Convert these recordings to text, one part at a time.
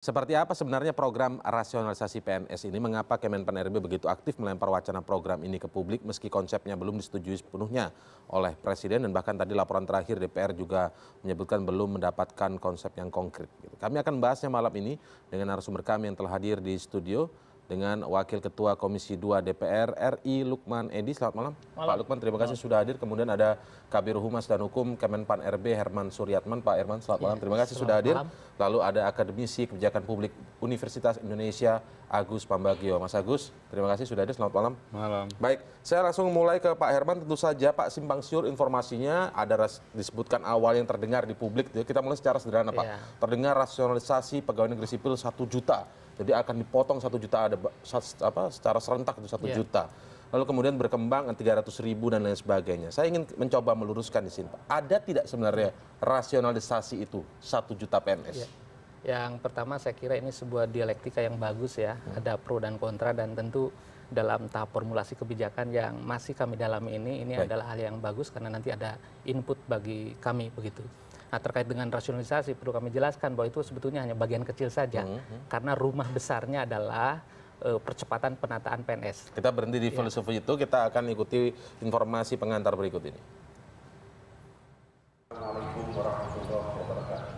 Seperti apa sebenarnya program rasionalisasi PNS ini? Mengapa Kemenpan RB begitu aktif melempar wacana program ini ke publik meski konsepnya belum disetujui sepenuhnya oleh Presiden dan bahkan tadi laporan terakhir DPR juga menyebutkan belum mendapatkan konsep yang konkret. Gitu. Kami akan bahasnya malam ini dengan narasumber kami yang telah hadir di studio dengan Wakil Ketua Komisi 2 DPR RI Lukman Edi. Selamat malam. malam. Pak Lukman, terima kasih malam. sudah hadir. Kemudian ada Kabir Humas dan Hukum Kemenpan RB Herman Suryatman. Pak Herman, selamat ya, malam. Terima kasih sudah hadir. Malam. Lalu ada Akademisi Kebijakan Publik Universitas Indonesia Agus Pambagio. Mas Agus, terima kasih sudah hadir. Selamat malam. Malam. Baik, saya langsung mulai ke Pak Herman. Tentu saja Pak simpang siur informasinya ada disebutkan awal yang terdengar di publik. Kita mulai secara sederhana Pak. Ya. Terdengar rasionalisasi pegawai negeri sipil 1 juta jadi akan dipotong satu juta ada apa secara serentak itu satu yeah. juta lalu kemudian berkembang 300 ribu dan lain sebagainya saya ingin mencoba meluruskan di sini ada tidak sebenarnya rasionalisasi itu satu juta PNS yeah. Yang pertama saya kira ini sebuah dialektika yang bagus ya, hmm. ada pro dan kontra dan tentu dalam tahap formulasi kebijakan yang masih kami dalami ini ini Baik. adalah hal yang bagus karena nanti ada input bagi kami begitu. Nah terkait dengan rasionalisasi perlu kami jelaskan bahwa itu sebetulnya hanya bagian kecil saja hmm. hmm. karena rumah besarnya adalah uh, percepatan penataan PNS. Kita berhenti di iya. filosofi ya. itu, kita akan ikuti informasi pengantar berikut ini.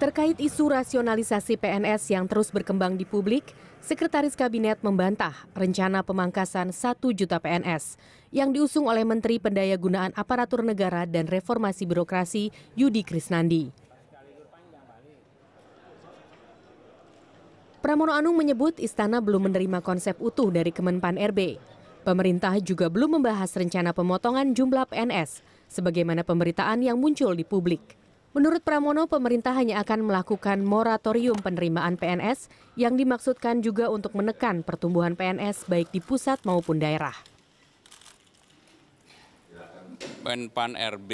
Terkait isu rasionalisasi PNS yang terus berkembang di publik, Sekretaris Kabinet membantah rencana pemangkasan 1 juta PNS yang diusung oleh Menteri Gunaan Aparatur Negara dan Reformasi Birokrasi Yudi Krisnandi. Pramono Anung menyebut istana belum menerima konsep utuh dari Kemenpan RB. Pemerintah juga belum membahas rencana pemotongan jumlah PNS, sebagaimana pemberitaan yang muncul di publik. Menurut Pramono, pemerintah hanya akan melakukan moratorium penerimaan PNS yang dimaksudkan juga untuk menekan pertumbuhan PNS baik di pusat maupun daerah. Menpan RB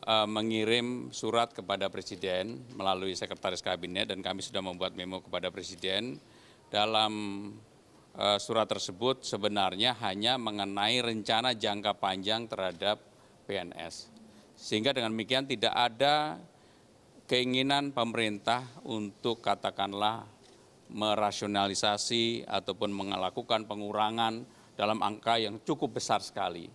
Eh, mengirim surat kepada Presiden melalui Sekretaris Kabinet dan kami sudah membuat memo kepada Presiden. Dalam eh, surat tersebut sebenarnya hanya mengenai rencana jangka panjang terhadap PNS. Sehingga dengan demikian tidak ada keinginan pemerintah untuk katakanlah merasionalisasi ataupun melakukan pengurangan dalam angka yang cukup besar sekali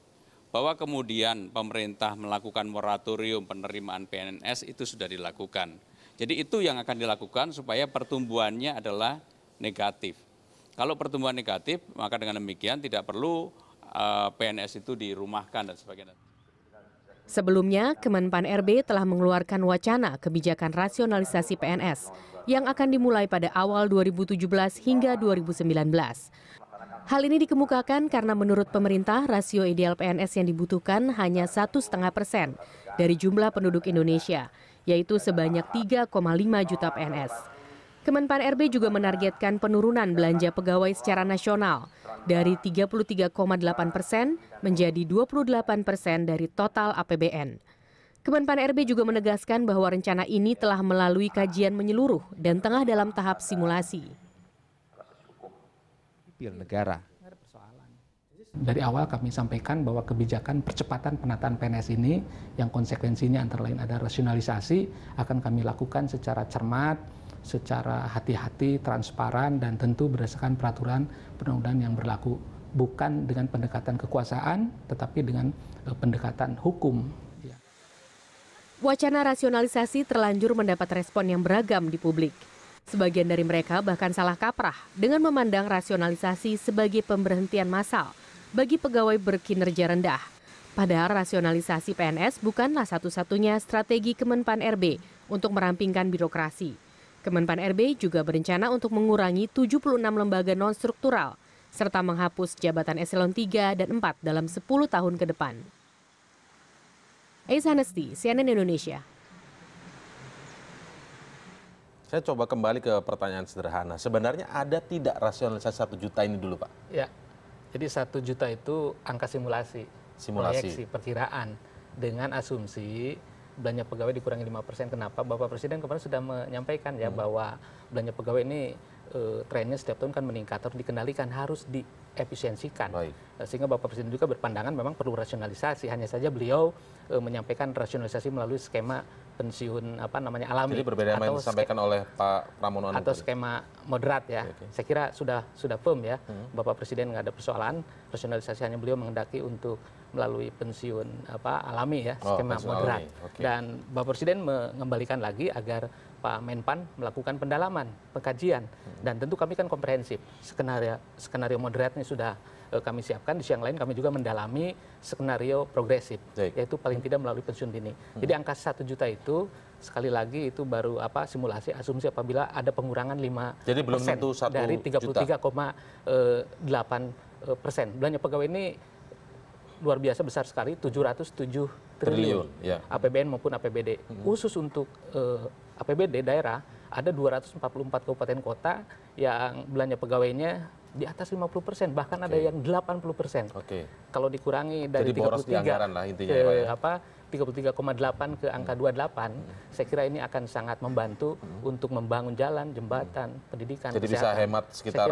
bahwa kemudian pemerintah melakukan moratorium penerimaan PNS itu sudah dilakukan. Jadi itu yang akan dilakukan supaya pertumbuhannya adalah negatif. Kalau pertumbuhan negatif, maka dengan demikian tidak perlu eh, PNS itu dirumahkan dan sebagainya. Sebelumnya, Kemenpan RB telah mengeluarkan wacana kebijakan rasionalisasi PNS yang akan dimulai pada awal 2017 hingga 2019. Hal ini dikemukakan karena menurut pemerintah rasio ideal PNS yang dibutuhkan hanya satu setengah persen dari jumlah penduduk Indonesia, yaitu sebanyak 3,5 juta PNS. Kemenpan RB juga menargetkan penurunan belanja pegawai secara nasional dari 33,8 persen menjadi 28 persen dari total APBN. Kemenpan RB juga menegaskan bahwa rencana ini telah melalui kajian menyeluruh dan tengah dalam tahap simulasi sipil negara. Dari awal kami sampaikan bahwa kebijakan percepatan penataan PNS ini yang konsekuensinya antara lain ada rasionalisasi akan kami lakukan secara cermat, secara hati-hati, transparan dan tentu berdasarkan peraturan perundang-undangan yang berlaku bukan dengan pendekatan kekuasaan tetapi dengan e, pendekatan hukum ya. Wacana rasionalisasi terlanjur mendapat respon yang beragam di publik. Sebagian dari mereka bahkan salah kaprah dengan memandang rasionalisasi sebagai pemberhentian massal bagi pegawai berkinerja rendah. Padahal rasionalisasi PNS bukanlah satu-satunya strategi Kemenpan RB untuk merampingkan birokrasi. Kemenpan RB juga berencana untuk mengurangi 76 lembaga non-struktural serta menghapus jabatan eselon 3 dan 4 dalam 10 tahun ke depan. Ace Hanesti, CNN Indonesia. Saya coba kembali ke pertanyaan sederhana. Sebenarnya ada tidak rasionalisasi satu juta ini dulu, Pak? Ya. Jadi satu juta itu angka simulasi, simulasi. proyeksi, perkiraan dengan asumsi belanja pegawai dikurangi 5%. Kenapa? Bapak Presiden kemarin sudah menyampaikan ya hmm. bahwa belanja pegawai ini e, trennya setiap tahun kan meningkat, harus dikendalikan, harus diefisiensikan. Baik. Eh, sehingga Bapak Presiden juga berpandangan memang perlu rasionalisasi. Hanya saja beliau e, menyampaikan rasionalisasi melalui skema pensiun apa namanya alami Jadi berbeda atau yang disampaikan oleh Pak Pramono atau skema moderat ya. oke. Saya kira sudah sudah firm ya. Hmm. Bapak Presiden nggak ada persoalan, rasionalisasi hanya beliau menghendaki untuk melalui pensiun apa alami ya, oh, skema moderat. Dan Bapak Presiden mengembalikan lagi agar Pak Menpan melakukan pendalaman, pengkajian hmm. dan tentu kami kan komprehensif. Skenario skenario moderatnya sudah Eh, kami siapkan, di siang lain kami juga mendalami skenario progresif, yaitu paling tidak melalui pensiun dini. Hmm. Jadi angka satu juta itu sekali lagi itu baru apa simulasi asumsi apabila ada pengurangan 5 Jadi belum tentu 1 dari 33,8 eh, eh, persen. Belanja pegawai ini luar biasa besar sekali 707 triliun, triliun ya. APBN maupun APBD. Hmm. Khusus untuk uh, APBD daerah ada 244 kabupaten kota yang belanja pegawainya di atas 50%, persen bahkan okay. ada yang 80%. persen Okay. Kalau dikurangi dari Jadi 33 lah intinya ke, ya, apa 33,8 ke angka hmm. 28, hmm. saya kira ini akan sangat membantu hmm. untuk membangun jalan, jembatan, hmm. pendidikan, Jadi kesehatan. bisa hemat sekitar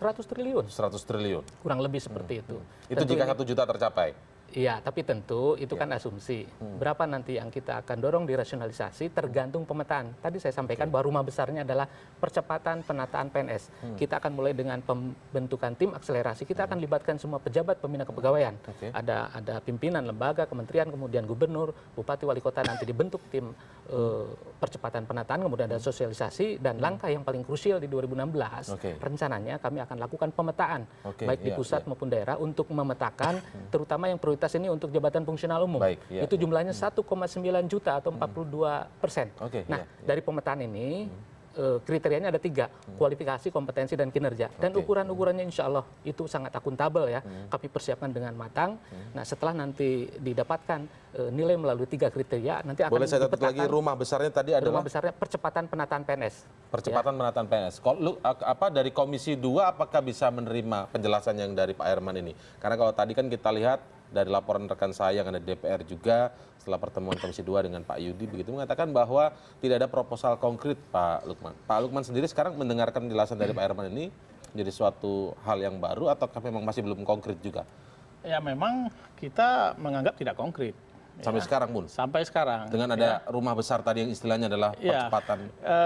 100 triliun. 100 triliun. Kurang lebih seperti hmm. itu. Hmm. Itu Tentu jika satu juta tercapai iya tapi tentu itu iya. kan asumsi hmm. berapa nanti yang kita akan dorong dirasionalisasi tergantung pemetaan tadi saya sampaikan bahwa rumah besarnya adalah percepatan penataan PNS hmm. kita akan mulai dengan pembentukan tim akselerasi kita akan hmm. libatkan semua pejabat pembina kepegawaian ada ada pimpinan lembaga kementerian kemudian gubernur bupati wali kota nanti dibentuk tim eh, percepatan penataan kemudian ada sosialisasi dan langkah yang paling krusial di 2016 rencananya kami akan lakukan pemetaan baik di iya, pusat iya. maupun daerah untuk memetakan terutama yang perlu disabilitas ini untuk jabatan fungsional umum. Baik, ya, itu jumlahnya ya. Hmm. 1,9 juta atau 42 hmm. persen. Okay, iya, nah, ya, ya. dari pemetaan ini hmm. eh, kriterianya ada tiga kualifikasi kompetensi dan kinerja dan okay. ukuran ukurannya insya Allah itu sangat akuntabel ya hmm. kami persiapkan dengan matang hmm. nah setelah nanti didapatkan eh, nilai melalui tiga kriteria nanti akan boleh saya catat lagi rumah besarnya tadi adalah rumah besarnya percepatan penataan PNS percepatan ya. penataan PNS kalau apa dari komisi dua apakah bisa menerima penjelasan yang dari Pak Herman ini karena kalau tadi kan kita lihat dari laporan rekan saya yang ada DPR juga setelah pertemuan Komisi 2 dengan Pak Yudi begitu mengatakan bahwa tidak ada proposal konkret Pak Lukman. Pak Lukman sendiri sekarang mendengarkan penjelasan dari Pak Herman ini menjadi suatu hal yang baru atau memang masih belum konkret juga? Ya memang kita menganggap tidak konkret. Sampai ya. sekarang pun? Sampai sekarang. Dengan ada ya. rumah besar tadi yang istilahnya adalah ya. percepatan. Ya.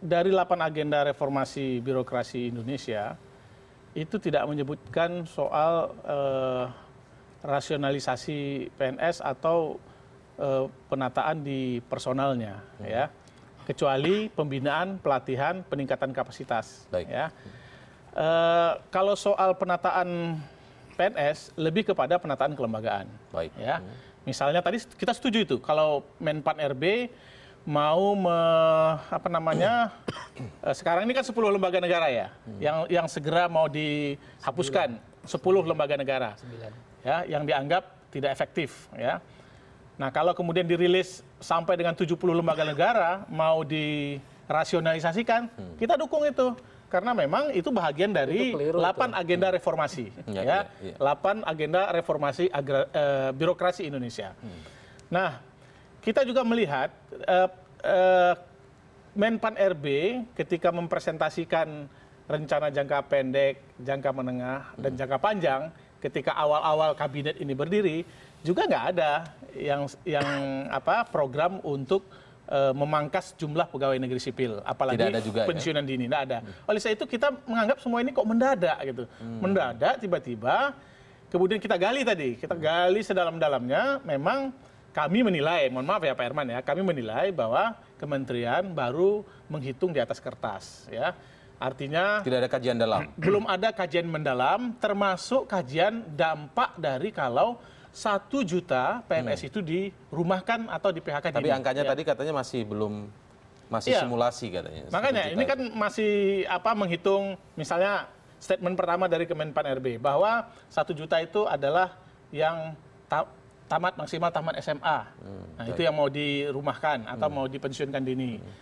dari 8 agenda reformasi birokrasi Indonesia, itu tidak menyebutkan soal uh, rasionalisasi PNS atau eh, penataan di personalnya hmm. ya kecuali pembinaan pelatihan peningkatan kapasitas Baik. ya e, kalau soal penataan PNS lebih kepada penataan kelembagaan Baik. ya hmm. misalnya tadi kita setuju itu kalau Menpan RB mau me, apa namanya eh, sekarang ini kan 10 lembaga negara ya hmm. yang yang segera mau dihapuskan 10 lembaga negara 9 ya, yang dianggap tidak efektif. Ya. Nah kalau kemudian dirilis sampai dengan 70 lembaga negara mau dirasionalisasikan, hmm. kita dukung itu karena memang itu bahagian dari itu 8 itu. agenda hmm. reformasi hmm. ya, ya, ya, 8 ya. agenda reformasi agra, e, birokrasi Indonesia. Hmm. Nah, kita juga melihat e, e, Menpan RB ketika mempresentasikan rencana jangka pendek, jangka menengah hmm. dan jangka panjang ketika awal-awal kabinet ini berdiri juga nggak ada yang yang apa program untuk uh, memangkas jumlah pegawai negeri sipil apalagi ada juga, ya? pensiunan ya? dini tidak ada hmm. oleh sebab itu kita menganggap semua ini kok mendadak gitu hmm. mendadak tiba-tiba kemudian kita gali tadi kita hmm. gali sedalam-dalamnya memang kami menilai, mohon maaf ya Pak Herman ya, kami menilai bahwa kementerian baru menghitung di atas kertas ya. Artinya tidak ada kajian dalam. Belum ada kajian mendalam termasuk kajian dampak dari kalau satu juta PNS hmm. itu dirumahkan atau di PHK Tapi angkanya ya. tadi katanya masih belum masih ya. simulasi katanya. Makanya ini kan masih apa menghitung misalnya statement pertama dari Kemenpan RB bahwa satu juta itu adalah yang ta tamat maksimal tamat SMA. Hmm, nah, baik. itu yang mau dirumahkan atau hmm. mau dipensiunkan dini. Hmm.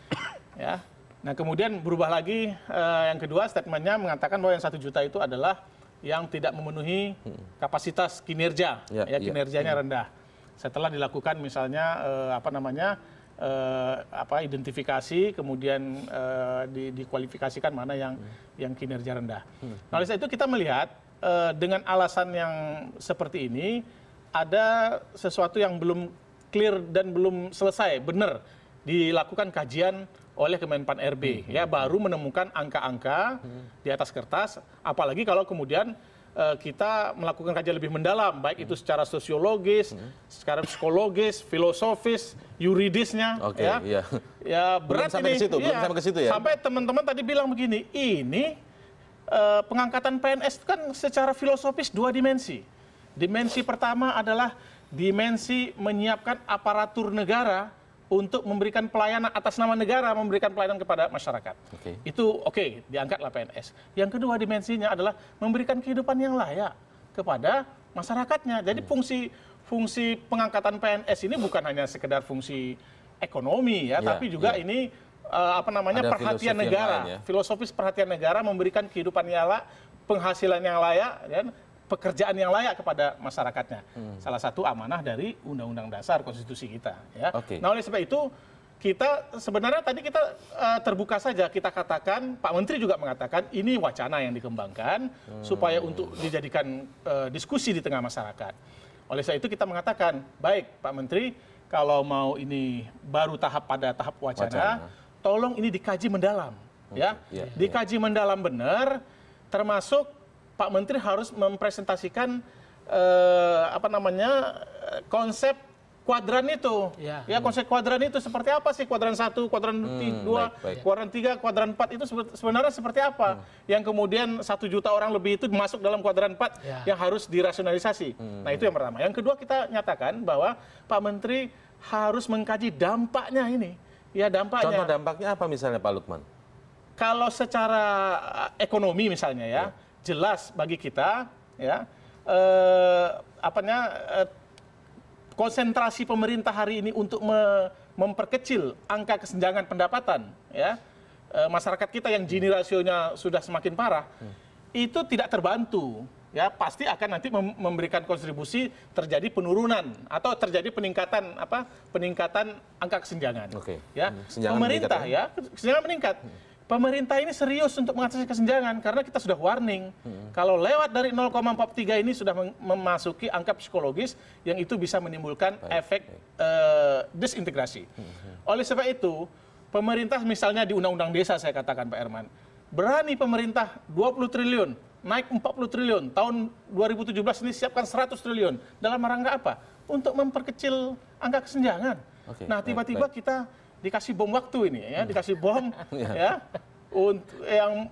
Ya. Nah kemudian berubah lagi uh, yang kedua statementnya mengatakan bahwa yang satu juta itu adalah yang tidak memenuhi hmm. kapasitas kinerja, ya, ya, ya. kinerjanya ya. rendah. Setelah dilakukan misalnya uh, apa namanya uh, apa identifikasi, kemudian uh, di, dikualifikasikan mana yang hmm. yang kinerja rendah. Hmm. Nah oleh itu kita melihat uh, dengan alasan yang seperti ini ada sesuatu yang belum clear dan belum selesai benar dilakukan kajian oleh Kemenpan RB hmm. ya baru menemukan angka-angka hmm. di atas kertas apalagi kalau kemudian uh, kita melakukan kajian lebih mendalam baik hmm. itu mhm. secara sosiologis, hmm. secara psikologis, filosofis, yuridisnya okay, ya. Iya. Ya berat belum sampai ini. Ke situ, ya, belum iya. sampai ke situ ya. Sampai teman-teman tadi bilang begini, ini uh, pengangkatan PNS itu kan secara filosofis dua dimensi. Dimensi pertama adalah dimensi menyiapkan aparatur negara untuk memberikan pelayanan atas nama negara, memberikan pelayanan kepada masyarakat. Okay. Itu oke, okay, diangkatlah PNS. Yang kedua dimensinya adalah memberikan kehidupan yang layak kepada masyarakatnya. Jadi hmm. fungsi fungsi pengangkatan PNS ini bukan hanya sekedar fungsi ekonomi ya, yeah, tapi juga yeah. ini uh, apa namanya Ada perhatian negara, ya. filosofis perhatian negara memberikan kehidupan yang layak, penghasilan yang layak dan ya pekerjaan yang layak kepada masyarakatnya. Hmm. Salah satu amanah dari Undang-Undang Dasar Konstitusi kita. Ya. Okay. Nah oleh sebab itu kita sebenarnya tadi kita uh, terbuka saja kita katakan Pak Menteri juga mengatakan ini wacana yang dikembangkan hmm. supaya untuk dijadikan uh, diskusi di tengah masyarakat. Oleh sebab itu kita mengatakan baik Pak Menteri kalau mau ini baru tahap pada tahap wacana, wacana. tolong ini dikaji mendalam okay. ya. Yeah, iya. dikaji mendalam benar termasuk Pak Menteri harus mempresentasikan eh, apa namanya konsep kuadran itu. Ya. ya konsep kuadran itu seperti apa sih? Kuadran satu, kuadran hmm, dua, kuadran tiga, kuadran empat itu sebenarnya seperti apa? Hmm. Yang kemudian satu juta orang lebih itu masuk dalam kuadran empat ya. yang harus dirasionalisasi. Hmm. Nah itu yang pertama. Yang kedua kita nyatakan bahwa Pak Menteri harus mengkaji dampaknya ini. Ya dampaknya. Contoh dampaknya apa misalnya Pak Lukman? Kalau secara eh, ekonomi misalnya ya. ya jelas bagi kita ya eh, apanya eh, konsentrasi pemerintah hari ini untuk memperkecil angka kesenjangan pendapatan ya eh, masyarakat kita yang gini rasionya sudah semakin parah itu tidak terbantu ya pasti akan nanti memberikan kontribusi terjadi penurunan atau terjadi peningkatan apa peningkatan angka kesenjangan. okay. Ya, hmm, kesenjangan pemerintah ya. ya, kesenjangan meningkat. Hmm pemerintah ini serius untuk mengatasi kesenjangan karena kita sudah warning hmm. kalau lewat dari 0,43 ini sudah memasuki angka psikologis yang itu bisa menimbulkan baik, efek baik. Uh, disintegrasi. Hmm. Oleh sebab itu, pemerintah misalnya di Undang-Undang Desa saya katakan Pak Herman, berani pemerintah 20 triliun naik 40 triliun tahun 2017 ini siapkan 100 triliun dalam rangka apa? Untuk memperkecil angka kesenjangan. Okay, nah tiba-tiba kita dikasih bom waktu ini ya hmm. dikasih bom ya, ya. untuk yang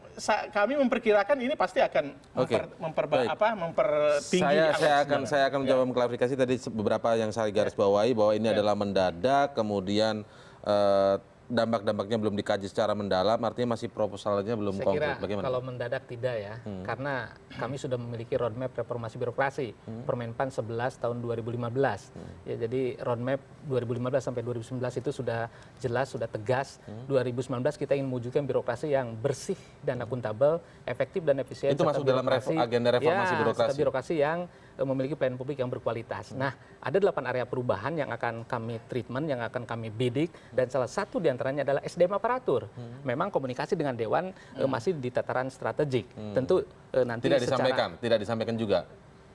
kami memperkirakan ini pasti akan okay. memper, memper apa mempertinggi saya saya akan sebenarnya. saya akan mencoba ya. mengklarifikasi tadi beberapa yang saya garis bawahi bahwa ini ya. adalah mendadak kemudian uh, dampak-dampaknya belum dikaji secara mendalam, artinya masih proposalnya belum Saya konkret. Kira Bagaimana? Kalau mendadak tidak ya, hmm. karena kami sudah memiliki roadmap reformasi birokrasi, hmm. Permenpan 11 tahun 2015. Hmm. Ya, jadi roadmap 2015 sampai 2019 itu sudah jelas, sudah tegas. Hmm. 2019 kita ingin mewujudkan birokrasi yang bersih dan hmm. akuntabel, efektif dan efisien. Itu masuk dalam agenda reformasi ya, birokrasi. birokrasi yang memiliki pelayanan publik yang berkualitas. Hmm. Nah, ada delapan area perubahan yang akan kami treatment, yang akan kami bidik, dan salah satu diantaranya adalah SDM aparatur. Hmm. Memang komunikasi dengan Dewan eh, hmm. masih di tataran strategik. Tentu eh, nanti tidak secara, disampaikan, tidak disampaikan juga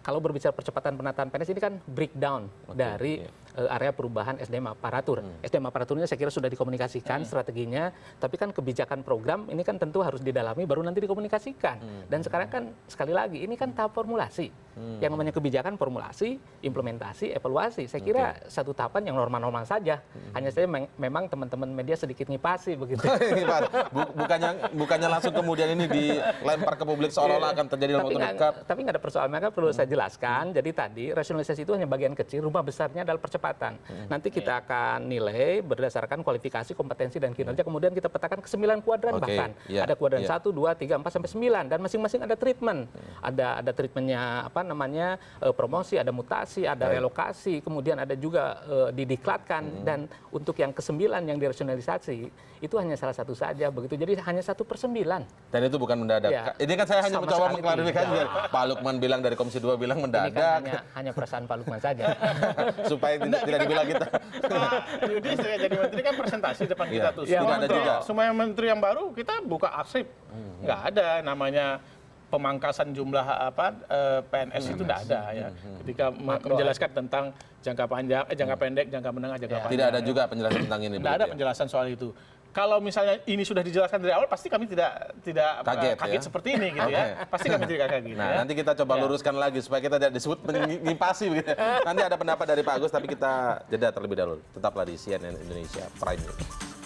kalau berbicara percepatan penataan PNS ini kan breakdown okay, dari yeah. Iya. area perubahan SDM aparatur. Hmm. SDM aparaturnya saya kira sudah dikomunikasikan hmm. strateginya, tapi kan kebijakan program ini kan tentu harus didalami baru nanti dikomunikasikan. Hmm. Dan sekarang kan sekali lagi ini kan tahap formulasi. Hmm. Yang namanya kebijakan formulasi, implementasi, evaluasi. Saya kira okay. satu tahapan yang normal-normal saja. Hmm. Hanya saja me memang teman-teman media sedikit ngipasi begitu. bukannya bukannya langsung kemudian ini dilempar ke publik seolah-olah iya. akan terjadi dalam waktu dekat. Tapi nggak ada persoalan, maka perlu hmm. saja jelaskan jadi tadi rasionalisasi itu hanya bagian kecil rumah besarnya adalah percepatan hmm. nanti iya. kita akan nilai berdasarkan kualifikasi kompetensi dan kinerja hmm. kemudian kita petakan ke sembilan kuadran bahkan iya, ada kuadran iya. satu dua tiga empat sampai sembilan dan masing-masing ada treatment hmm. ada ada treatmentnya apa namanya e, promosi ada mutasi ada relokasi kemudian ada juga e, didiklatkan dan untuk yang ke kesembilan yang dirasionalisasi itu hanya salah satu saja begitu jadi hanya satu per sembilan dan itu bukan mendadak ini kan saya hanya mencoba mengklarifikasi Pak Lukman bilang dari Komisi 2 bilang mendadak. Ini kan hanya, hanya perasaan Pak Lukman saja. Supaya tidak, tidak dibilang kan kita. Yudi saya jadi menteri kan presentasi depan ya. kita tuh. Semua, ya, menteri, ada juga. semua menteri yang baru kita buka arsip. Hmm. Nggak ada namanya pemangkasan jumlah apa eh, PNS hmm. itu tidak ada ya. Hmm, hmm. Ketika Makro menjelaskan tentang jangka panjang, eh, jangka hmm. pendek, jangka menengah, jangka ya. panjang. Tidak ada juga penjelasan tentang ini. Tidak ada ya? penjelasan soal itu kalau misalnya ini sudah dijelaskan dari awal pasti kami tidak tidak kaget, eh, kaget ya? seperti ini gitu okay. ya. Pasti kami tidak kaget. Nah, ya. nanti kita coba ya. luruskan lagi supaya kita tidak disebut menyimpasi begitu. Nanti ada pendapat dari Pak Agus tapi kita jeda terlebih dahulu. Tetaplah di CNN Indonesia Prime News.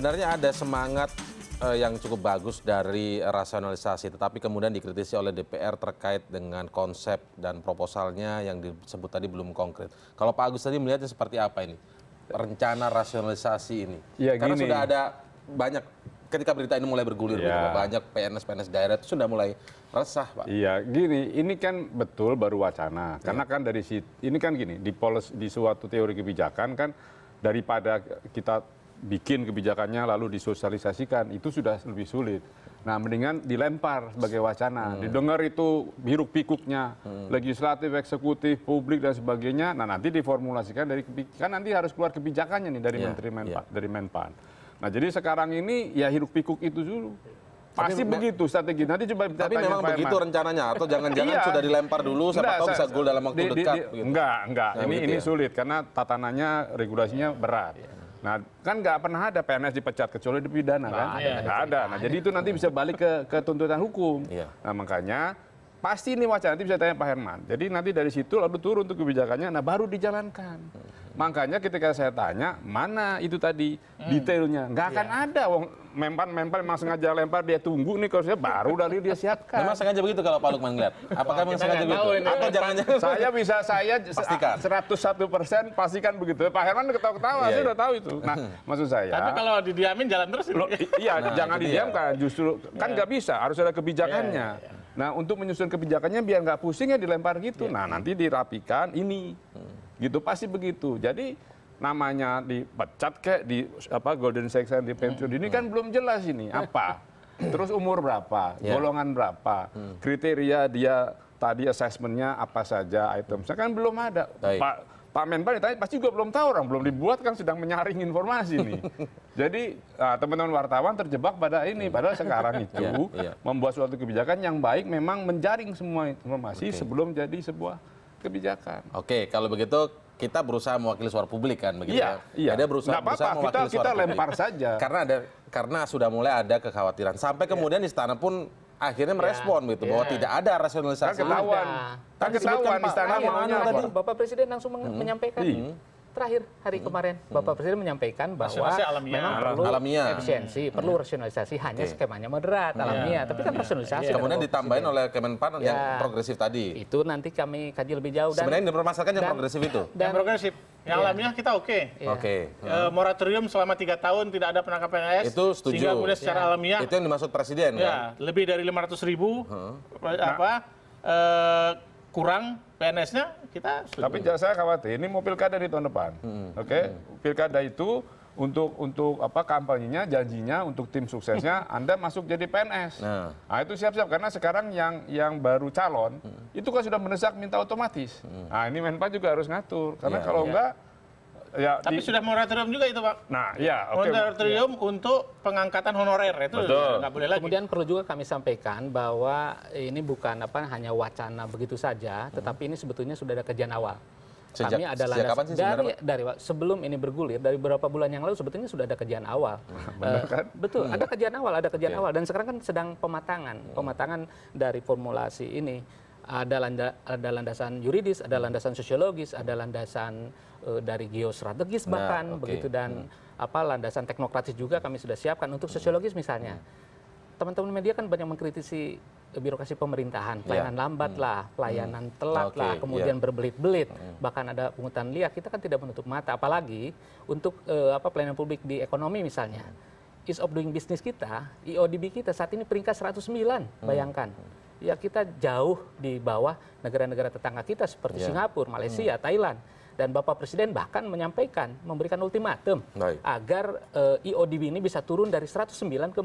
sebenarnya ada semangat eh, yang cukup bagus dari rasionalisasi, tetapi kemudian dikritisi oleh DPR terkait dengan konsep dan proposalnya yang disebut tadi belum konkret. Kalau Pak Agus tadi melihatnya seperti apa ini? Rencana rasionalisasi ini. Ya, Karena gini. sudah ada banyak ketika berita ini mulai bergulir, ya. Gitu, banyak PNS-PNS daerah itu sudah mulai resah, Pak. Iya, gini, ini kan betul baru wacana. Ya. Karena iya. kan dari si ini kan gini, di polis, di suatu teori kebijakan kan daripada kita bikin kebijakannya lalu disosialisasikan itu sudah lebih sulit nah mendingan dilempar sebagai wacana hmm. didengar itu hiruk pikuknya hmm. legislatif eksekutif publik dan sebagainya nah nanti diformulasikan dari kan nanti harus keluar kebijakannya nih dari iya, menteri menpan iya. dari menpan nah jadi sekarang ini ya hiruk pikuk itu dulu Pasti tapi, begitu strategi. Nanti coba Tapi tanya memang Pak begitu Herman. rencananya atau jangan-jangan iya. sudah dilempar dulu siapa enggak, tahu bisa gol dalam waktu di, dekat di, gitu. Enggak, enggak. Nah, ini gitu ini ya. sulit karena tatanannya regulasinya berat. Iya. Nah, kan nggak pernah ada PNS dipecat kecuali dipidana nah, kan? Ada, ada, ada. Nah, jadi itu nanti bisa balik ke, ke tuntutan hukum. Iya. Nah, makanya pasti ini wacana nanti bisa tanya Pak Herman. Jadi nanti dari situ lalu turun untuk kebijakannya, nah baru dijalankan makanya ketika saya tanya mana itu tadi hmm. detailnya nggak akan iya. ada wong mempan mempan memang sengaja lempar dia tunggu nih kalau saya baru dari dia siapkan memang sengaja begitu kalau Pak Lukman ngeliat apakah memang sengaja begitu atau jangan saya bisa saya pastikan 101 persen pastikan begitu Pak Herman ketawa ketawa iya, saya iya. udah tahu itu nah maksud saya tapi kalau didiamin jalan terus iya nah, jangan didiamkan justru kan nggak bisa harus ada kebijakannya Nah, untuk menyusun kebijakannya biar nggak pusing ya dilempar gitu. Yeah. Nah, nanti dirapikan ini. Hmm gitu pasti begitu jadi namanya dipecat kayak di apa golden section di pensiun ini kan belum jelas ini apa terus umur berapa ya. golongan berapa hmm. kriteria dia tadi assessmentnya apa saja item saya kan belum ada Baik. pak Pak Menpan ditanya pasti juga belum tahu orang belum dibuat kan sedang menyaring informasi nih. Jadi ah, teman-teman wartawan terjebak pada ini hmm. padahal sekarang itu ya, ya. membuat suatu kebijakan yang baik memang menjaring semua informasi okay. sebelum jadi sebuah kebijakan. Oke, kalau begitu kita berusaha mewakili suara publik kan begitu iya, ya. Iya. Ada berusaha, apa apa berusaha mewakili kita, suara kita publik. lempar saja. Karena ada karena sudah mulai ada kekhawatiran. Sampai iya. kemudian yeah. istana pun akhirnya iya. merespon yeah. gitu yeah. bahwa iya. tidak ada rasionalisasi. Kan ketahuan. Kan, kan ketahuan istana Mau Tadi Bapak Presiden langsung hmm. menyampaikan. Hmm terakhir hari hmm. kemarin Bapak hmm. Presiden menyampaikan bahwa alamiah. memang nah, perlu alamiah. efisiensi, hmm. perlu rasionalisasi hanya okay. skemanya moderat, hmm. alamiah. Iya. Tapi kan iya. rasionalisasi. Iya. Kemudian kan? ditambahin oleh Kemenpan yeah. yang ya. progresif tadi. Itu nanti kami kaji lebih jauh. Dan, Sebenarnya yang dipermasalahkan yang progresif itu. Dan, yang progresif. Yang yeah. alamiah kita oke. Okay. Yeah. Oke. Okay. Eh, hmm. moratorium selama tiga tahun tidak ada penangkapan AS. Itu setuju. Sehingga kemudian yeah. secara alamiah. Itu yang dimaksud Presiden ya, kan? Lebih dari 500 ribu. Hmm. Apa? Nah. Uh, kurang PNS-nya kita setuju. Tapi saya khawatir ini mau pilkada di tahun depan. Hmm. hmm. Oke, okay? hmm. pilkada itu untuk untuk apa kampanyenya janjinya untuk tim suksesnya Anda masuk jadi PNS. Nah, nah itu siap-siap karena sekarang yang yang baru calon hmm. itu kan sudah mendesak minta otomatis. Hmm. Nah, ini Menpan juga harus ngatur karena ya, kalau ya. enggak Ya, Tapi di, sudah moratorium juga itu Pak. Nah, ya. Okay. Moratorium ya. untuk pengangkatan honorer itu nggak boleh lagi. Kemudian perlu juga kami sampaikan bahwa ini bukan apa hanya wacana begitu saja, hmm. tetapi ini sebetulnya sudah ada kerjaan awal. Sejak, kami adalah sejak kapan sih dari, Pak? dari sebelum ini bergulir dari beberapa bulan yang lalu sebetulnya sudah ada kerjaan awal. Benar, uh, Betul, hmm. ada kerjaan awal, ada kerjaan okay. awal dan sekarang kan sedang pematangan, hmm. pematangan dari formulasi ini ada landa, ada landasan yuridis, ada hmm. landasan sosiologis, ada landasan uh, dari geostrategis nah, bahkan nah, okay. begitu dan hmm. apa landasan teknokratis juga kami sudah siapkan untuk sosiologis misalnya. Hmm. Teman-teman media kan banyak mengkritisi eh, birokrasi pemerintahan, iya. pelayanan yeah. lambat hmm. lah, pelayanan hmm. telat okay. lah, iya. kemudian yeah. berbelit-belit, hmm. bahkan ada pungutan liar. Kita kan tidak menutup mata, apalagi untuk eh, apa pelayanan publik di ekonomi misalnya. is of doing business kita, IODB e kita saat ini peringkat 109, bayangkan. Hmm ya kita jauh di bawah negara-negara tetangga kita seperti ya. Singapura, Malaysia, hmm. Thailand. Dan Bapak Presiden bahkan menyampaikan, memberikan ultimatum agar eh, IODB ini bisa turun dari 109 ke 40.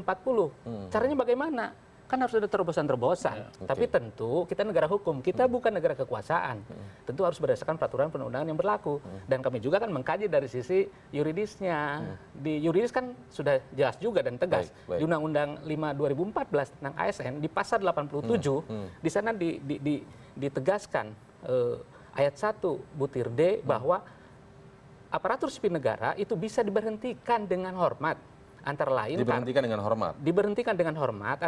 Hmm. Caranya bagaimana? kan harus ada terobosan-terobosan. Ya, okay. Tapi tentu kita negara hukum, kita mm. bukan negara kekuasaan. Mm. Tentu harus berdasarkan peraturan perundangan yang berlaku. Mm. Dan kami juga kan mengkaji dari sisi yuridisnya. Mm. Di yuridis kan sudah jelas juga dan tegas. Baik, baik. Di Undang-Undang 5 2014 tentang ASN di pasal 87 mm. Hmm. di sana di, di, di, ditegaskan eh, ayat 1 butir D mm. bahwa aparatur sipil negara itu bisa diberhentikan dengan hormat antara lain diberhentikan dengan hormat diberhentikan dengan hormat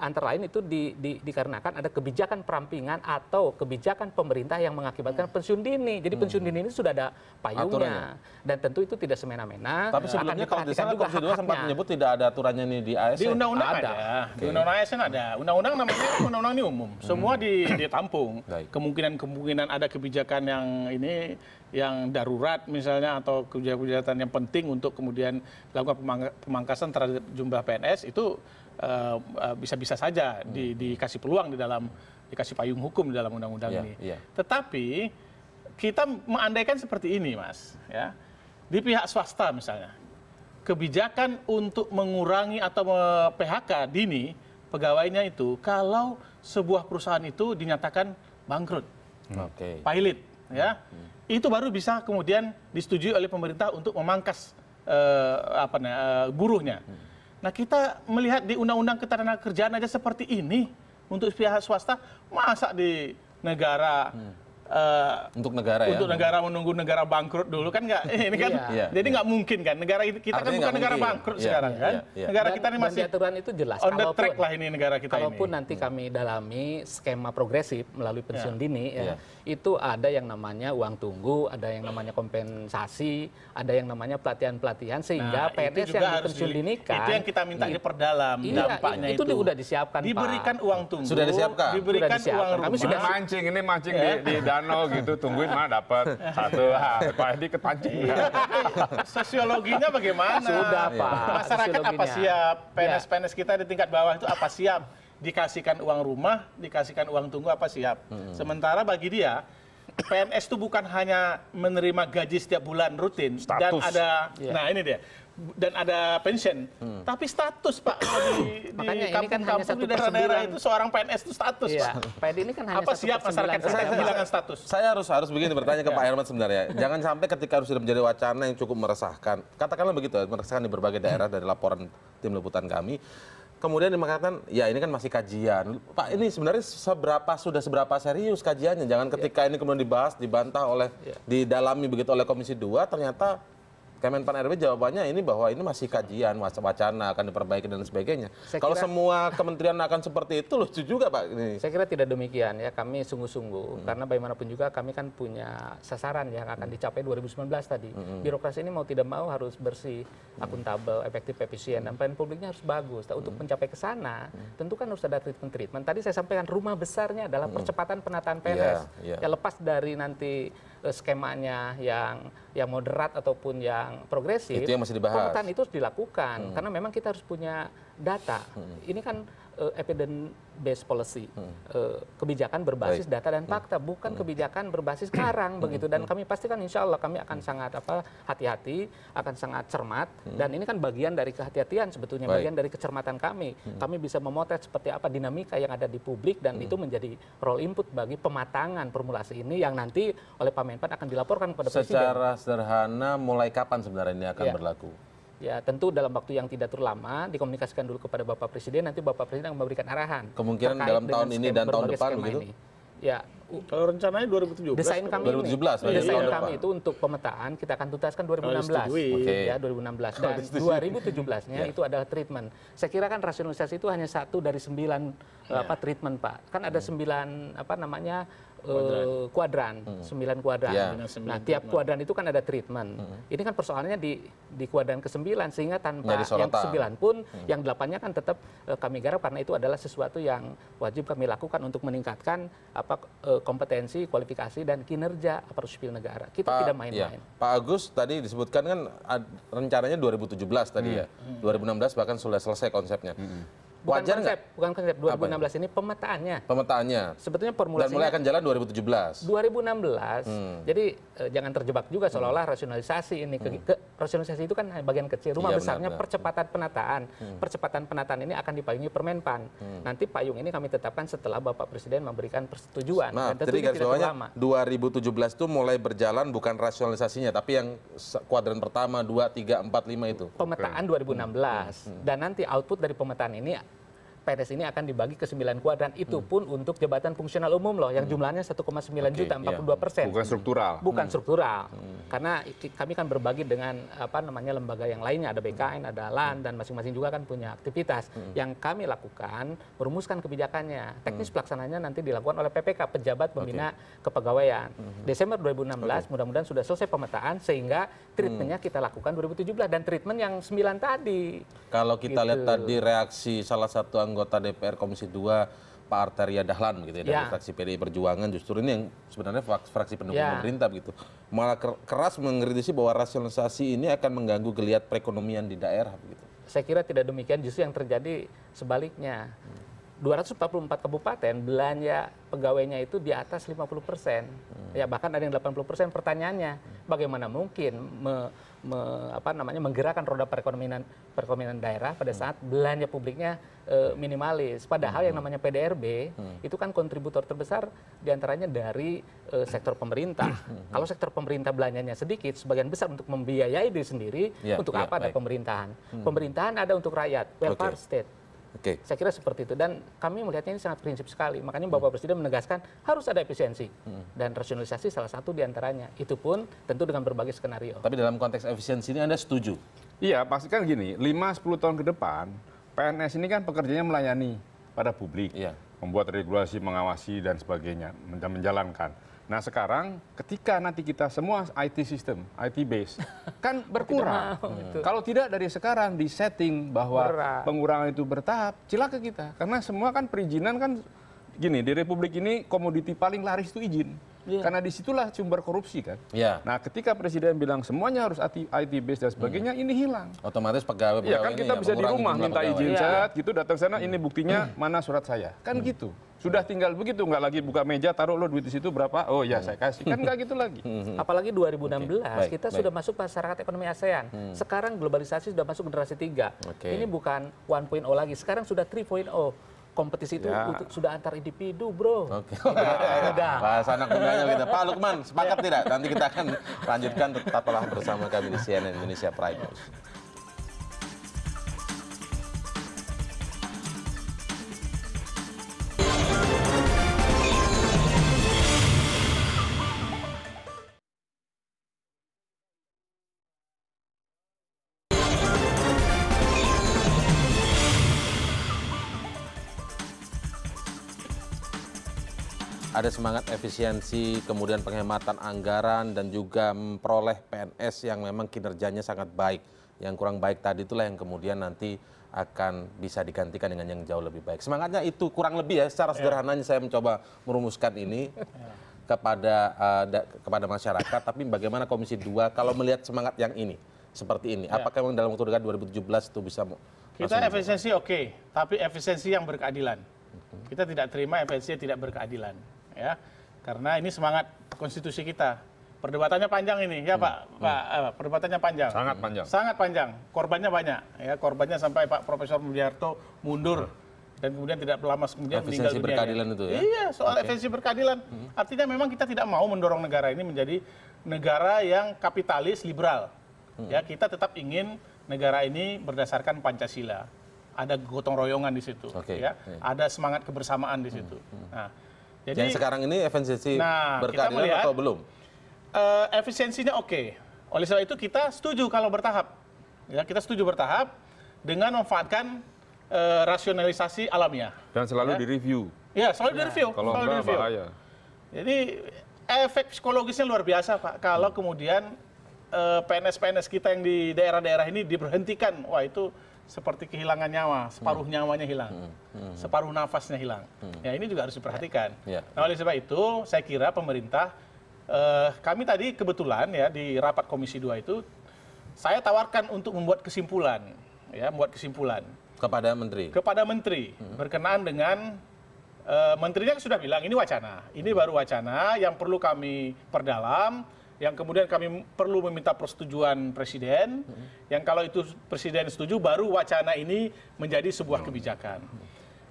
antara lain itu di, di, dikarenakan ada kebijakan perampingan atau kebijakan pemerintah yang mengakibatkan hmm. pensiun dini. Jadi hmm. pensiun dini ini sudah ada payungnya Aturannya. dan tentu itu tidak semena-mena. Tapi sebelumnya kalau di sana Komisi 2 sempat menyebut tidak ada aturannya ini di ASN. Di undang-undang ada. ada. Okay. Di undang-undang ASN hmm. ada. Undang-undang namanya undang-undang ini umum. Hmm. Semua hmm. ditampung. Kemungkinan-kemungkinan ada kebijakan yang ini yang darurat misalnya atau kebijakan-kebijakan yang penting untuk kemudian lakukan pemangkasan terhadap jumlah PNS itu Eh, eh, bisa-bisa uh, saja di, hmm. dikasih peluang di dalam dikasih payung hukum di dalam undang-undang yeah, ini. Yeah. Tetapi kita mengandaikan seperti ini, Mas, ya. Di pihak swasta misalnya, kebijakan untuk mengurangi atau PHK dini pegawainya itu kalau sebuah perusahaan itu dinyatakan bangkrut. Hmm. Okay. Pilot, ya. Hmm. Itu baru bisa kemudian disetujui oleh pemerintah untuk memangkas uh, apa uh, buruhnya. Hmm. Nah kita melihat di Undang-Undang Ketenagakerjaan aja seperti ini untuk pihak swasta masa di negara hmm. Uh, untuk negara ya. untuk ya. negara menunggu negara bangkrut dulu kan nggak ini kan. iya. iya. Jadi iya. nggak iya. mungkin kan negara kita kan Artinya kan bukan negara mungkin. bangkrut iya. sekarang iya. kan. Iya. Negara dan, kita ini masih aturan itu jelas. On the track lah ini negara kita kalaupun ini. nanti hmm. kami dalami skema progresif melalui pensiun yeah. dini ya, yeah. itu ada yang namanya uang tunggu, ada yang namanya kompensasi, ada yang namanya pelatihan-pelatihan sehingga nah, PNS yang pensiun dini kan itu yang kita minta iya. diperdalam iya, dampaknya itu. Itu sudah disiapkan. Diberikan uang tunggu. Sudah disiapkan. Diberikan uang Kami sudah mancing ini mancing di Soekarno gitu tungguin mah dapat satu Pak Edi ketancing sosiologinya bagaimana sudah Pak iya. masyarakat apa siap iya. PNS-PNS kita di tingkat bawah itu apa siap dikasihkan uang rumah dikasihkan uang tunggu apa siap hmm. sementara bagi dia PNS itu bukan hanya menerima gaji setiap bulan rutin Status. dan ada yeah. nah ini dia dan ada pension. Hmm. Tapi status Pak di, Makanya kan di kampung, kan kampung di daerah-daerah itu seorang PNS itu status iya. Pak. PNS ini kan hanya Apa siap masyarakat saya kehilangan status? Saya harus harus begini bertanya ke iya. Pak Herman sebenarnya. Jangan sampai ketika harus sudah menjadi wacana yang cukup meresahkan. Katakanlah begitu, ya, meresahkan di berbagai daerah hmm. dari laporan tim liputan kami kemudian mengatakan ya ini kan masih kajian pak ini sebenarnya seberapa sudah seberapa serius kajiannya jangan ketika yeah. ini kemudian dibahas dibantah oleh yeah. didalami begitu oleh komisi 2 ternyata Kemenpan RB jawabannya ini bahwa ini masih kajian, wacana akan diperbaiki dan sebagainya. Saya Kalau semua kementerian akan seperti itu lucu juga Pak. Ini. Saya kira tidak demikian ya, kami sungguh-sungguh. Hmm. Karena bagaimanapun juga kami kan punya sasaran ya, yang akan hmm. dicapai 2019 tadi. Hmm, hmm. Birokrasi ini mau tidak mau harus bersih, akuntabel, efektif, efisien, dan hmm. pelayanan publiknya harus bagus. Nah, untuk hmm. mencapai ke sana, hmm. tentu kan harus ada treatment-treatment. Tadi saya sampaikan rumah besarnya adalah percepatan penataan PNS. Yeah, yeah. Ya lepas dari nanti Eh, skemanya yang yang moderat ataupun yang progresif, itu yang masih dibahas. pemetaan itu harus dilakukan. Hmm. Karena memang kita harus punya data. Hmm. Ini kan uh, epidemi based policy hmm. uh, kebijakan berbasis Baik. data dan hmm. fakta hmm. bukan hmm. kebijakan berbasis karang hmm. begitu dan hmm. kami pastikan insya Allah kami akan hmm. sangat apa hati-hati akan sangat cermat hmm. dan ini kan bagian dari kehati-hatian sebetulnya Baik. bagian dari kecermatan kami hmm. kami bisa memotret seperti apa dinamika yang ada di publik dan hmm. itu menjadi role input bagi pematangan formulasi ini yang nanti oleh Pak Menpan akan dilaporkan kepada secara Presiden secara sederhana mulai kapan sebenarnya ini akan ya. berlaku ya tentu dalam waktu yang tidak terlama dikomunikasikan dulu kepada Bapak Presiden nanti Bapak Presiden akan memberikan arahan kemungkinan dalam tahun ini dan tahun depan begitu ini. ya kalau rencananya 2017 desain kan? kami 2017 ini, desain kami itu untuk pemetaan kita akan tuntaskan 2016 oh, okay. ya 2016 dan oh, 2017-nya yeah. itu adalah treatment saya kira kan rasionalisasi itu hanya satu dari sembilan ya. apa treatment Pak kan ada ya. sembilan apa namanya kuadran, eh, hmm. sembilan hmm. kuadran. Yeah. Iya. Nah, tiap kuadran itu kan ada treatment. Hmm. Ini kan persoalannya di di kuadran ke-9 sehingga tanpa yang ke-9 pun hmm. yang delapannya kan tetap uh, kami garap karena itu adalah sesuatu yang wajib kami lakukan untuk meningkatkan apa uh, kompetensi, kualifikasi dan kinerja aparatur sipil negara. Kita pa, tidak iya. main-main. Ya. Pak Agus tadi disebutkan kan ad, rencananya 2017 tadi hmm. ya. Hmm. 2016 bahkan sudah selesai konsepnya. Hmm bukan Wajar konsep, gak? bukan konsep 2016 ini pemetaannya. Pemetaannya. Sebetulnya formulasi Dan mulai akan jalan 2017. 2016. Hmm. Jadi e, jangan terjebak juga hmm. seolah-olah hmm. rasionalisasi ini ke, hmm. ke rasionalisasi itu kan bagian kecil. Rumah iya, besarnya benar, benar. percepatan penataan. Hmm. Percepatan penataan ini akan dipayungi Permenpan. Hmm. Nanti payung ini kami tetapkan setelah Bapak Presiden memberikan persetujuan. Nah, Dan jadi garis bawahnya 2017 itu mulai berjalan bukan rasionalisasinya tapi yang kuadran pertama 2 3 4 5 itu. Pemetaan okay. 2016 hmm. Hmm. dan nanti output dari pemetaan ini PNS ini akan dibagi ke 9 kuadran. Itu hmm. pun untuk jabatan fungsional umum loh yang hmm. jumlahnya 1,9 okay, juta 42 iya. yeah. persen. Bukan struktural. Bukan hmm. struktural. Hmm. Karena kami kan berbagi dengan apa namanya lembaga yang lainnya ada BKN, ada LAN hmm. dan masing-masing juga kan punya aktivitas. Hmm. Yang kami lakukan merumuskan kebijakannya. Teknis hmm. pelaksananya nanti dilakukan oleh PPK pejabat pembina okay. kepegawaian. Hmm. Desember 2016 okay. mudah-mudahan sudah selesai pemetaan sehingga hmm. treatmentnya hmm. kita lakukan 2017 dan treatment yang 9 tadi. Kalau kita gitu. lihat tadi reaksi salah satu anggota anggota DPR Komisi 2 Pak Arteria Dahlan gitu ya, dari ya. fraksi PDI Perjuangan justru ini yang sebenarnya fraksi pendukung ya. pemerintah begitu malah keras mengkritisi bahwa rasionalisasi ini akan mengganggu geliat perekonomian di daerah begitu. Saya kira tidak demikian justru yang terjadi sebaliknya. Hmm. 244 kabupaten belanja pegawainya itu di atas 50 persen, hmm. ya bahkan ada yang 80 persen. Pertanyaannya, bagaimana mungkin me me, apa namanya menggerakkan roda perekonomian perekonomian daerah pada saat hmm. belanja publiknya e, minimalis. Padahal hmm. yang namanya PDRB hmm. itu kan kontributor terbesar diantaranya dari e, sektor pemerintah. Hmm. Kalau sektor pemerintah belanjanya sedikit, sebagian besar untuk membiayai diri sendiri. ya, untuk ya, apa baik. ada pemerintahan? Hmm. Pemerintahan ada untuk rakyat, welfare okay. state. Saya kira seperti itu dan kami melihatnya ini sangat prinsip sekali. Makanya Bapak hmm. Presiden menegaskan harus ada efisiensi hmm. dan rasionalisasi salah satu diantaranya. Itu pun tentu dengan berbagai skenario. Tapi dalam konteks efisiensi ini Anda setuju? Iya, pastikan gini, 5-10 tahun ke depan PNS ini kan pekerjanya melayani pada publik, iya. membuat regulasi, mengawasi dan sebagainya, menjalankan. Nah sekarang ketika nanti kita semua IT system, IT base, kan berkurang. Tidak mau, hmm. Kalau tidak dari sekarang di setting bahwa Berat. pengurangan itu bertahap, celaka kita. Karena semua kan perizinan kan gini, di Republik ini komoditi paling laris itu izin. Yeah. Karena disitulah sumber korupsi kan. Yeah. Nah ketika Presiden bilang semuanya harus IT, base dan sebagainya, hmm. ini hilang. Otomatis pegawai-pegawai ya, kan kita bisa di rumah minta izin yeah. Saat, iya. gitu datang sana, hmm. ini buktinya hmm. mana surat saya. Kan hmm. gitu sudah tinggal begitu nggak lagi buka meja taruh lo duit di situ berapa oh ya saya kasih kan nggak gitu lagi hmm, hmm, hmm. apalagi 2016 okay. kita baik. sudah masuk masyarakat ekonomi ASEAN hmm. sekarang globalisasi sudah masuk generasi tiga okay. ini bukan one point 1.0 lagi sekarang sudah three point 3.0 kompetisi itu ya. sudah antar individu, bro. Oke. Okay. Udah. Bahas anak mudanya kita. Pak Lukman, sepakat tidak? Nanti kita akan lanjutkan tetaplah bersama kami di CNN Indonesia Prime News. ada semangat efisiensi, kemudian penghematan anggaran dan juga memperoleh PNS yang memang kinerjanya sangat baik. Yang kurang baik tadi itulah yang kemudian nanti akan bisa digantikan dengan yang jauh lebih baik. Semangatnya itu kurang lebih ya secara ya. sederhananya saya mencoba merumuskan ini ya. kepada uh, da, kepada masyarakat tapi bagaimana Komisi 2 kalau melihat semangat yang ini seperti ini ya. apakah memang dalam waktu dekat 2017 itu bisa Kita efisiensi oke, okay, tapi efisiensi yang berkeadilan. Mhm. Kita tidak terima efisiensi tidak berkeadilan ya karena ini semangat konstitusi kita perdebatannya panjang ini ya hmm, hmm. Pak hmm. Eh, Pak perdebatannya panjang sangat panjang sangat panjang korbannya banyak ya korbannya sampai Pak Profesor Mulyarto mundur hmm. dan kemudian tidak lama kemudian meninggal dunia berkeadilan itu ya iya soal okay. efisiensi berkeadilan hmm. artinya memang kita tidak mau mendorong negara ini menjadi negara yang kapitalis liberal hmm. ya kita tetap ingin negara ini berdasarkan Pancasila ada gotong royongan di situ okay. ya hmm. ada semangat kebersamaan di situ hmm. Hmm. nah jadi yang sekarang ini efisiensi nah, berkeadilan melihat, atau belum? Uh, efisiensinya oke. Okay. Oleh sebab itu kita setuju kalau bertahap. Ya, kita setuju bertahap dengan memanfaatkan uh, rasionalisasi alamnya. Dan selalu ya. direview. Ya, selalu ya. direview. Kalau selalu direview. bahaya. Jadi efek psikologisnya luar biasa Pak. Kalau kemudian eh, PNS-PNS uh, kita yang di daerah-daerah ini diberhentikan, wah itu seperti kehilangan nyawa, separuh hmm. nyawanya hilang, hmm. Hmm. separuh nafasnya hilang. Hmm. Ya ini juga harus diperhatikan. Yeah. Yeah. Nah oleh sebab itu saya kira pemerintah eh, kami tadi kebetulan ya di rapat Komisi 2 itu saya tawarkan untuk membuat kesimpulan, ya membuat kesimpulan kepada menteri. Kepada menteri hmm. berkenaan dengan eh, menterinya sudah bilang ini wacana, ini hmm. baru wacana yang perlu kami perdalam yang kemudian kami perlu meminta persetujuan presiden hmm. yang kalau itu presiden setuju baru wacana ini menjadi sebuah kebijakan.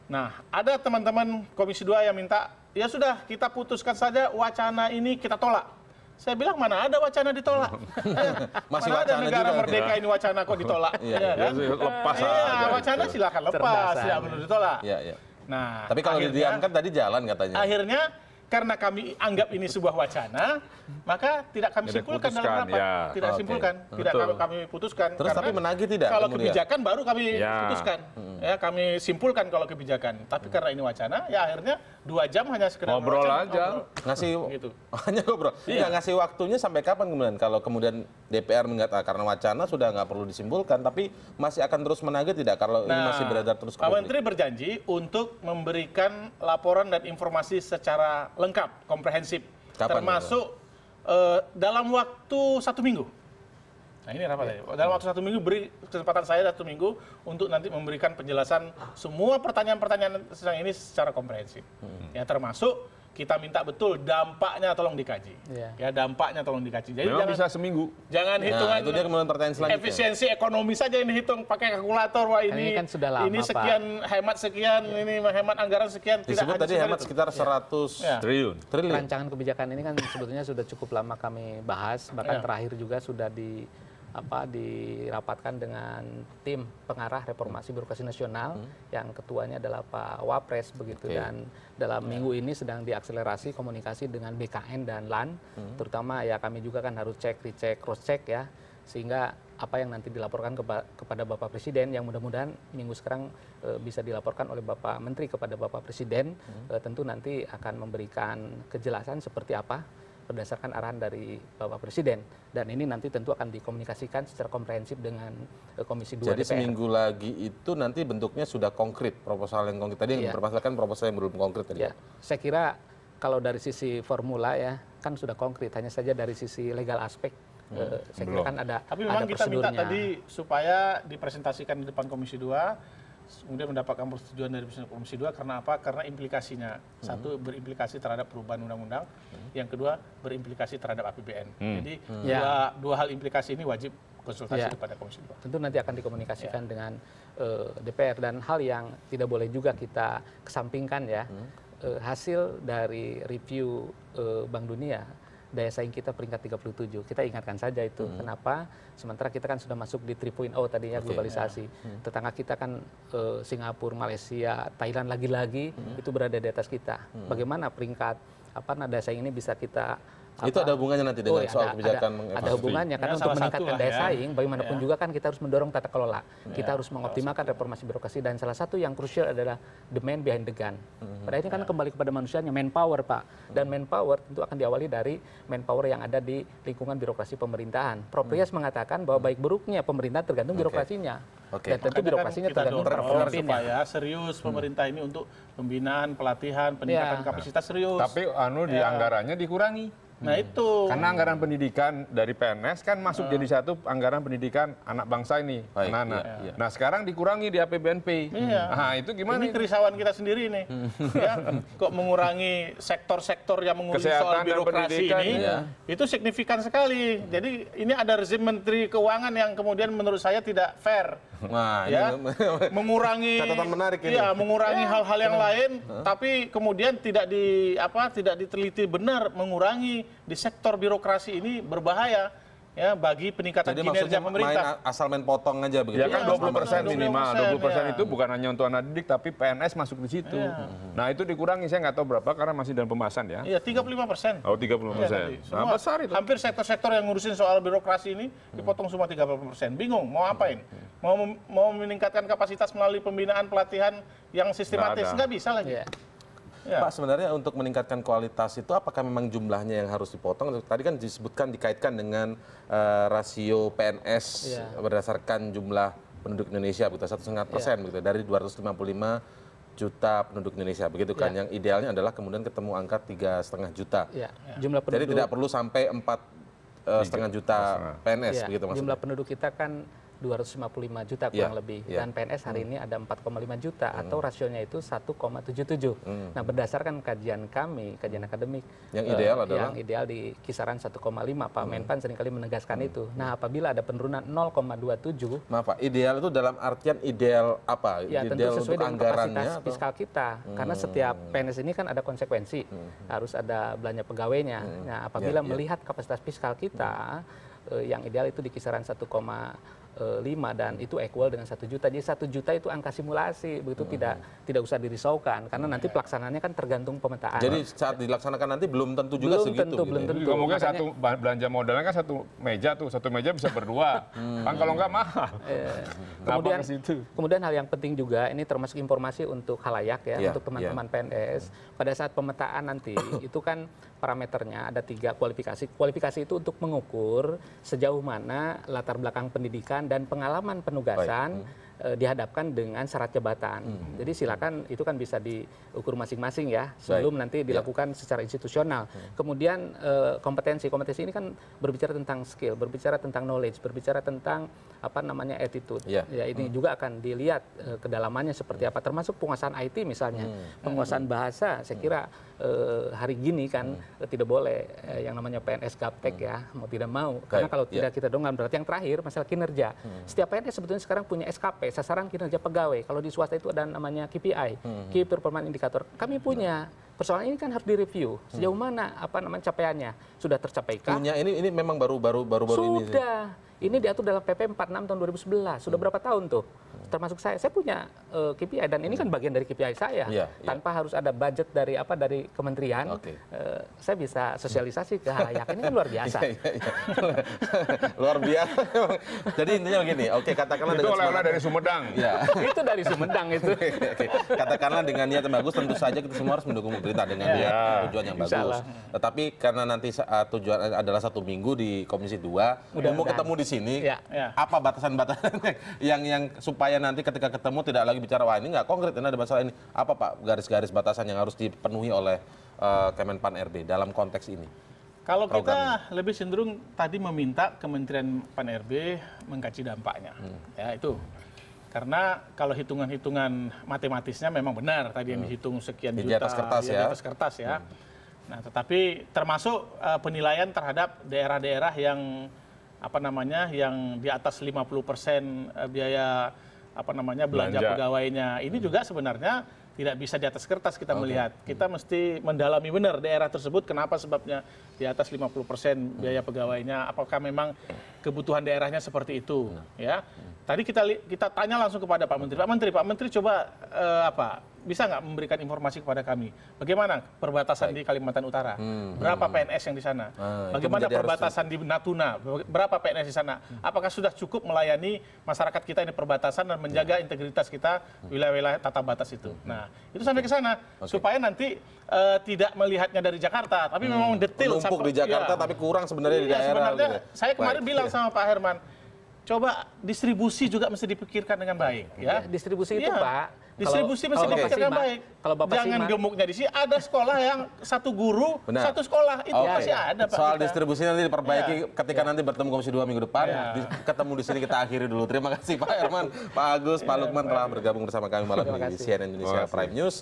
Nah, ada teman-teman Komisi 2 yang minta, ya sudah kita putuskan saja wacana ini kita tolak. Saya bilang mana ada wacana ditolak. Masih mana ada negara juga, merdeka ya. ini wacana kok ditolak. Iya, iya, ya, kan? Iya, lepas uh, iya, aja. wacana silahkan lepas, tidak perlu ditolak. Iya, iya. Nah, tapi kalau akhirnya, didiamkan tadi jalan katanya. Akhirnya karena kami anggap ini sebuah wacana, maka tidak kami tidak simpulkan dalam rapat, ya. tidak okay. simpulkan, Betul. tidak kami putuskan. Terus tapi menagih tidak? Kalau kemudian. kebijakan baru kami ya. putuskan, hmm. ya kami simpulkan kalau kebijakan. Tapi hmm. karena ini wacana, ya akhirnya dua jam hanya sekedar ngobrol wacana, aja, ngobrol. ngasih gitu. hanya ngobrol. Iya. Ya, ngasih waktunya sampai kapan kemudian? Kalau kemudian DPR mengatakan ah, karena wacana sudah nggak perlu disimpulkan, tapi masih akan terus menagih tidak? Kalau nah, ini masih nah, beredar terus. Pak Menteri berjanji untuk memberikan laporan dan informasi secara lengkap, komprehensif, Kapan termasuk uh, dalam waktu satu minggu. Nah ini apa ya. Dalam waktu satu minggu beri kesempatan saya satu minggu untuk nanti memberikan penjelasan semua pertanyaan-pertanyaan sedang ini secara komprehensif. Hmm. Ya termasuk kita minta betul dampaknya tolong dikaji. Yeah. Ya dampaknya tolong dikaji. Jadi Memang jangan bisa seminggu. Jangan nah, hitungan itu dia kemudian pertanyaan selanjutnya. Efisiensi ekonomi saja ini hitung pakai kalkulator wah kan ini. Ini kan sudah lama, Ini sekian Pak. hemat sekian, yeah. ini hemat anggaran sekian Disebut tidak tadi hemat itu. sekitar 100 yeah. triliun. triliun. Rancangan kebijakan ini kan sebetulnya sudah cukup lama kami bahas, bahkan yeah. terakhir juga sudah di apa dirapatkan dengan tim pengarah reformasi birokrasi nasional hmm. yang ketuanya adalah Pak Wapres begitu dan dalam ya. minggu ini sedang diakselerasi komunikasi dengan BKN dan LAN hmm. terutama ya kami juga kan harus cek dicek, cross check ya sehingga apa yang nanti dilaporkan kepa kepada Bapak Presiden yang mudah-mudahan minggu sekarang e, bisa dilaporkan oleh Bapak Menteri kepada Bapak Presiden e, tentu nanti akan memberikan kejelasan seperti apa berdasarkan arahan dari Bapak Presiden dan ini nanti tentu akan dikomunikasikan secara komprehensif dengan eh, Komisi 2 Jadi DPR. seminggu lagi itu nanti bentuknya sudah konkret proposal yang konkret tadi yang mempermasalahkan iya. proposal yang belum konkret tadi. Ya. Saya kira kalau dari sisi formula ya kan sudah konkret hanya saja dari sisi legal aspek hmm, eh, saya kira kan ada Tapi memang ada kita minta tadi supaya dipresentasikan di depan Komisi 2 kemudian mendapatkan persetujuan dari Komisi 2 karena apa? Karena implikasinya. Hmm. Satu berimplikasi terhadap perubahan undang-undang, hmm. yang kedua berimplikasi terhadap APBN. Hmm. Jadi hmm. Dua, ya. dua hal implikasi ini wajib konsultasi ya. kepada Komisi 2. Tentu nanti akan dikomunikasikan ya. dengan uh, eh, DPR dan hal yang tidak boleh juga kita kesampingkan ya. Hmm. Uh, hasil dari review uh, Bank Dunia daya saing kita peringkat 37. Kita ingatkan saja itu. Hmm. Kenapa? Sementara kita kan sudah masuk di 3.0 tadinya okay, globalisasi. Yeah. Hmm. hmm. Tetangga kita kan eh, Singapura, Malaysia, Thailand lagi-lagi hmm. itu berada di atas kita. Hmm. Bagaimana peringkat apa nah daya saing ini bisa kita itu ada hubungannya nanti dengan oh, iya, soal ada, kebijakan ada, ada hubungannya karena ya, untuk meningkatkan daya ya. saing bagaimanapun ya. juga kan kita harus mendorong tata kelola ya. kita harus mengoptimalkan reformasi birokrasi dan salah satu yang krusial adalah the man behind the gun hmm. pada akhirnya kan ya. kembali kepada manusianya manpower pak dan mhm. manpower tentu akan diawali dari manpower yang ada di lingkungan birokrasi pemerintahan Proprias hmm. mengatakan bahwa baik buruknya pemerintah tergantung okay. birokrasinya Okay. Dan tentu kan birokrasinya kan tergantung performanya. supaya serius mhm. pemerintah ini untuk pembinaan, pelatihan, peningkatan ya. kapasitas serius. Tapi anu di ya. anggarannya dikurangi nah hmm. itu karena anggaran pendidikan dari pns kan masuk ah. jadi satu anggaran pendidikan anak bangsa ini iya, anak anak iya. nah sekarang dikurangi di apbnp iya. nah itu gimana ini kerisauan kita sendiri nih hmm. ya kok mengurangi sektor-sektor yang mengurus soal birokrasi ini itu signifikan sekali jadi ini ada rezim menteri keuangan yang kemudian menurut saya tidak fair Nah, ya mengurangi catatan menarik ini. Iya, ya, mengurangi hal-hal ya. yang Kenapa? lain huh? tapi kemudian tidak di apa tidak diteliti benar mengurangi di sektor birokrasi ini berbahaya ya bagi peningkatan Jadi kinerja pemerintah. Main asal main potong aja begitu. Ya, ya kan 20 persen minimal. 20 persen ya. itu bukan hanya untuk anak didik tapi PNS masuk di situ. Ya. Nah itu dikurangi saya nggak tahu berapa karena masih dalam pembahasan ya. Iya 35 persen. Oh 35 persen. Ya, nah, besar itu. Hampir sektor-sektor yang ngurusin soal birokrasi ini dipotong semua 30 persen. Bingung mau apain? Iya. Mau mau meningkatkan kapasitas melalui pembinaan pelatihan yang sistematis nggak bisa lagi. Ya. Iya. pak sebenarnya untuk meningkatkan kualitas itu apakah memang jumlahnya yang harus dipotong tadi kan disebutkan dikaitkan dengan eh, rasio pns iya. berdasarkan jumlah penduduk Indonesia begitu satu setengah persen iya. begitu dari 255 juta penduduk Indonesia begitu kan yang idealnya adalah kemudian ketemu angka tiga setengah juta jumlah penduduk jadi tidak perlu sampai empat eh, setengah juta PNS begitu maksudnya. jumlah penduduk kita kan 255 juta iya, kurang yeah, lebih yeah. dan PNS hari hmm. ini ada 4,5 juta mm. atau rasionya itu 1,77. Mm. Nah, berdasarkan kajian kami, kajian hmm. akademik yang ideal eh, adalah yang ideal di kisaran 1,5. Pak mm. Menpan seringkali menegaskan mm. itu. Nah, apabila ada penurunan 0,27 Maaf Pak, ideal itu dalam artian ideal apa? Ya, ideal tentu sesuai untuk dengan kapasitas fiskal kita. Mm. Karena hmm. setiap PNS ini kan ada konsekuensi. Mm. Harus ada belanja pegawainya. Mm. Nah, ya, apabila yeah, melihat kapasitas fiskal kita mm. uh, yang ideal itu di kisaran 1, Eh, lima dan itu equal dengan satu juta. Jadi satu juta itu angka simulasi, begitu hmm. tidak tidak usah dirisaukan karena nanti iya. pelaksanaannya kan tergantung pemetaan. Jadi saat dilaksanakan nanti belum tentu juga belum segitu. Tentu, gitu Belum ya? tentu, belum tentu. satu belanja modalnya kan satu meja tuh, satu meja bisa berdua. hmm. Kan kalau enggak mahal. Eh, kemudian kemudian hal yang penting juga ini termasuk informasi untuk halayak ya, yeah. untuk teman-teman yeah. PNS. Pada saat pemetaan nanti itu kan parameternya ada tiga kualifikasi. Kualifikasi itu untuk mengukur sejauh mana latar belakang pendidikan dan pengalaman penugasan. Baik. Hmm. Eh, dihadapkan dengan syarat jabatan. Hmm. Jadi silakan itu kan bisa diukur masing-masing ya sebelum Baik. nanti ya. dilakukan ya. secara institusional. Hmm. Kemudian eh, kompetensi kompetensi ini kan berbicara tentang skill, berbicara tentang knowledge, berbicara tentang apa namanya attitude. Ya, ya ini hmm. juga akan dilihat eh, kedalamannya seperti hmm. apa termasuk penguasaan IT misalnya, hmm. penguasaan hmm. bahasa. Saya hmm. kira hari gini kan hmm. tidak boleh yang namanya PNS gaptek hmm. ya, mau tidak mau. Karena kalau ya. tidak kita dongan berarti yang terakhir masalah kinerja. Hmm. Setiap PNS sebetulnya sekarang punya SKP pegawai. sasaran kinerja pegawai. Kalau di swasta itu ada namanya KPI, hmm. Key Performance Indicator. Kami nah. punya. Persoalan ini kan harus direview hmm. sejauh mana apa namanya capaiannya sudah tercapai kah? Punya ini ini memang baru baru baru baru sudah. ini. Sudah. Ini diatur dalam PP 46 tahun 2011. Sudah hmm. berapa tahun tuh? termasuk saya saya punya eh, KPI dan ini kan hmm. bagian dari KPI saya iya, iya. tanpa harus ada budget dari apa dari kementerian eh, saya bisa sosialisasi ke halayak ini kan luar biasa iya, luar biasa jadi intinya begini oke katakanlah itu dengan oleh dari Sumedang yeah. itu dari Sumedang itu katakanlah dengan niat yang bagus tentu saja kita semua harus mendukung pemerintah dengan niat tujuan yang bagus tetapi karena nanti eh, tujuan adalah satu minggu di Komisi 2 mau ketemu di sini apa batasan-batasan yang yang supaya nanti ketika ketemu tidak lagi bicara wah ini nggak konkret ini ada masalah ini apa pak garis-garis batasan yang harus dipenuhi oleh uh, Kemenpan RB dalam konteks ini? Kalau kita ini. lebih cenderung tadi meminta Kementerian Pan RB mengkaji dampaknya, hmm. ya itu karena kalau hitungan-hitungan matematisnya memang benar tadi yang hmm. dihitung sekian juta di atas kertas ya. Di atas kertas ya. Hmm. Nah, tetapi termasuk uh, penilaian terhadap daerah-daerah yang apa namanya yang di atas 50% eh, biaya apa namanya belanja, belanja pegawainya. Ini hmm. juga sebenarnya tidak bisa di atas kertas kita okay. melihat. Hmm. Kita mesti mendalami benar daerah tersebut kenapa sebabnya di atas 50% hmm. biaya pegawainya, apakah memang kebutuhan daerahnya seperti itu, ya. Hmm. Tadi kita kita tanya langsung kepada Pak Menteri. Pak Menteri, Pak Menteri coba uh, apa bisa nggak memberikan informasi kepada kami bagaimana perbatasan Baik. di Kalimantan Utara hmm, hmm berapa hmm. PNS yang di sana ah, bagaimana perbatasan harus... di Natuna berapa PNS di sana hmm. apakah sudah cukup melayani masyarakat kita ini perbatasan dan menjaga hmm. integritas kita wilayah-wilayah tata batas itu hmm. nah itu sampai ke sana okay. supaya nanti uh, tidak melihatnya dari Jakarta tapi hmm. memang detail sampai, di Jakarta ya. tapi kurang sebenarnya iya, di daerah sebenarnya gitu ya. saya kemarin Baik, bilang iya. sama Pak Herman coba distribusi juga mesti dipikirkan dengan baik ya. Distribusi itu, ya. Pak. Distribusi kalau, mesti kalau dipikirkan Sima, baik. Kalau Bapak Jangan Sima. gemuknya di sini ada sekolah yang satu guru, Benar. satu sekolah itu okay. masih ada, Pak. Soal kita. distribusi nanti diperbaiki ya. ketika ya. nanti bertemu Komisi 2 minggu depan. Ya. Di, ketemu di sini kita akhiri dulu. Terima kasih Pak Herman, Pak Agus, Pak iya, Lukman telah bergabung bersama kami malam ini di CNN Indonesia Prime News.